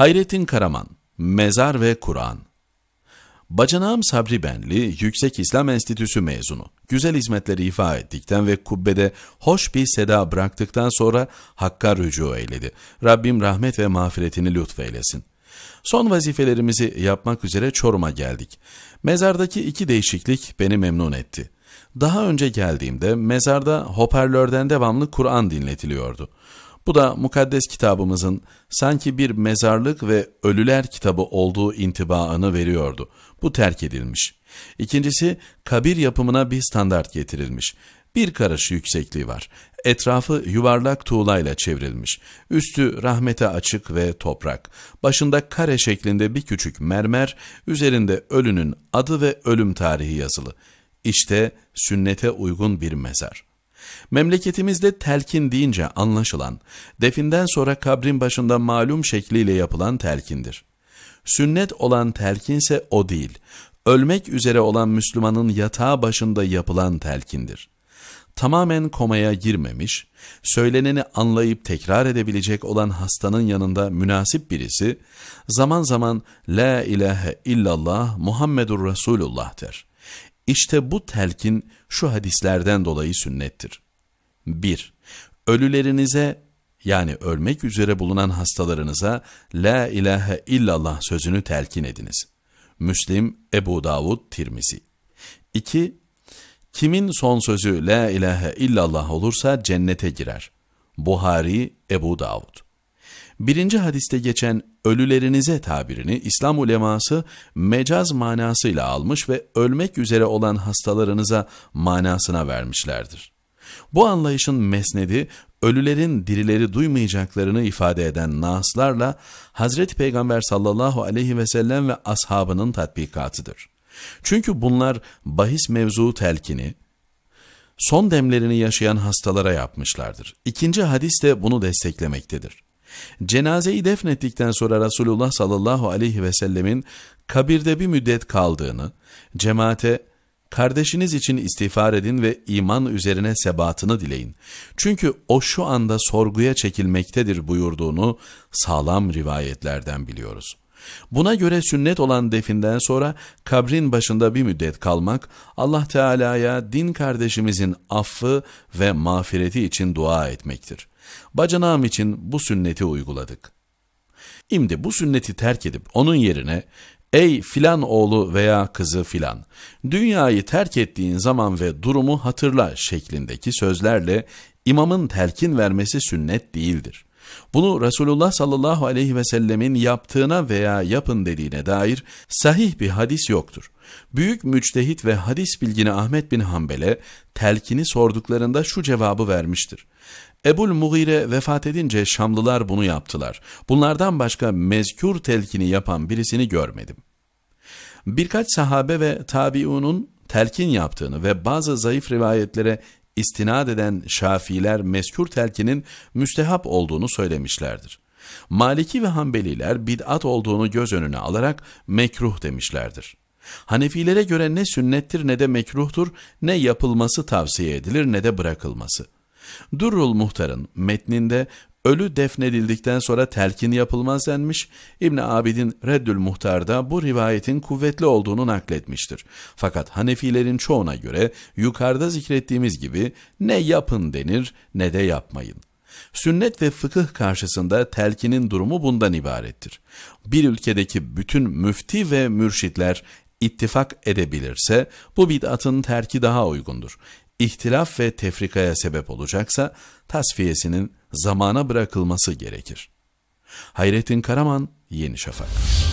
Hayrettin Karaman, Mezar ve Kur'an Bacanağım Sabri Benli, Yüksek İslam Enstitüsü mezunu. Güzel hizmetleri ifa ettikten ve kubbede hoş bir seda bıraktıktan sonra Hakk'a rücu eyledi. Rabbim rahmet ve mağfiretini lütfeylesin. Son vazifelerimizi yapmak üzere Çorum'a geldik. Mezardaki iki değişiklik beni memnun etti. Daha önce geldiğimde mezarda hoparlörden devamlı Kur'an dinletiliyordu. Bu da mukaddes kitabımızın sanki bir mezarlık ve ölüler kitabı olduğu intibaını veriyordu. Bu terk edilmiş. İkincisi kabir yapımına bir standart getirilmiş. Bir karış yüksekliği var. Etrafı yuvarlak tuğlayla çevrilmiş. Üstü rahmete açık ve toprak. Başında kare şeklinde bir küçük mermer, üzerinde ölünün adı ve ölüm tarihi yazılı. İşte sünnete uygun bir mezar.'' Memleketimizde telkin deyince anlaşılan, definden sonra kabrin başında malum şekliyle yapılan telkindir. Sünnet olan telkinse o değil, ölmek üzere olan Müslümanın yatağı başında yapılan telkindir. Tamamen komaya girmemiş, söyleneni anlayıp tekrar edebilecek olan hastanın yanında münasip birisi, zaman zaman La ilahe illallah Muhammedur Resulullah der.'' İşte bu telkin şu hadislerden dolayı sünnettir. 1. Ölülerinize yani ölmek üzere bulunan hastalarınıza La ilahe illallah sözünü telkin ediniz. Müslim, Ebu Davud, Tirmizi. 2. Kimin son sözü La ilahe illallah olursa cennete girer. Buhari, Ebu Davud. Birinci hadiste geçen ölülerinize tabirini İslam uleması mecaz manasıyla almış ve ölmek üzere olan hastalarınıza manasına vermişlerdir. Bu anlayışın mesnedi ölülerin dirileri duymayacaklarını ifade eden naslarla Hazreti Peygamber sallallahu aleyhi ve sellem ve ashabının tatbikatıdır. Çünkü bunlar bahis mevzuu telkini, son demlerini yaşayan hastalara yapmışlardır. İkinci hadis de bunu desteklemektedir. Cenazeyi defnettikten sonra Resulullah sallallahu aleyhi ve sellemin kabirde bir müddet kaldığını, cemaate kardeşiniz için istiğfar edin ve iman üzerine sebatını dileyin. Çünkü o şu anda sorguya çekilmektedir buyurduğunu sağlam rivayetlerden biliyoruz. Buna göre sünnet olan definden sonra kabrin başında bir müddet kalmak, Allah Teala'ya din kardeşimizin affı ve mağfireti için dua etmektir. Bacanağım için bu sünneti uyguladık. Şimdi bu sünneti terk edip onun yerine ey filan oğlu veya kızı filan dünyayı terk ettiğin zaman ve durumu hatırla şeklindeki sözlerle imamın telkin vermesi sünnet değildir.'' Bunu Resulullah sallallahu aleyhi ve sellemin yaptığına veya yapın dediğine dair sahih bir hadis yoktur. Büyük müçtehit ve hadis bilgini Ahmet bin Hanbel'e telkini sorduklarında şu cevabı vermiştir. Ebul Mughire vefat edince Şamlılar bunu yaptılar. Bunlardan başka mezkur telkini yapan birisini görmedim. Birkaç sahabe ve tabiunun telkin yaptığını ve bazı zayıf rivayetlere istinad eden Şafiler meskür telkinin müstehap olduğunu söylemişlerdir. Maliki ve Hanbeliler bid'at olduğunu göz önüne alarak mekruh demişlerdir. Hanefilere göre ne sünnettir ne de mekruhtur, ne yapılması tavsiye edilir ne de bırakılması. Durrul Muhtar'ın metninde Ölü defnedildikten sonra telkin yapılmaz denmiş. ibn Abidin Reddül Muhtar'da bu rivayetin kuvvetli olduğunu nakletmiştir. Fakat Hanefilerin çoğuna göre yukarıda zikrettiğimiz gibi ne yapın denir ne de yapmayın. Sünnet ve fıkıh karşısında telkinin durumu bundan ibarettir. Bir ülkedeki bütün müfti ve mürşitler ittifak edebilirse bu bid'atın terki daha uygundur. İhtilaf ve tefrikaya sebep olacaksa tasfiyesinin zamana bırakılması gerekir. Hayrettin Karaman, Yeni Şafak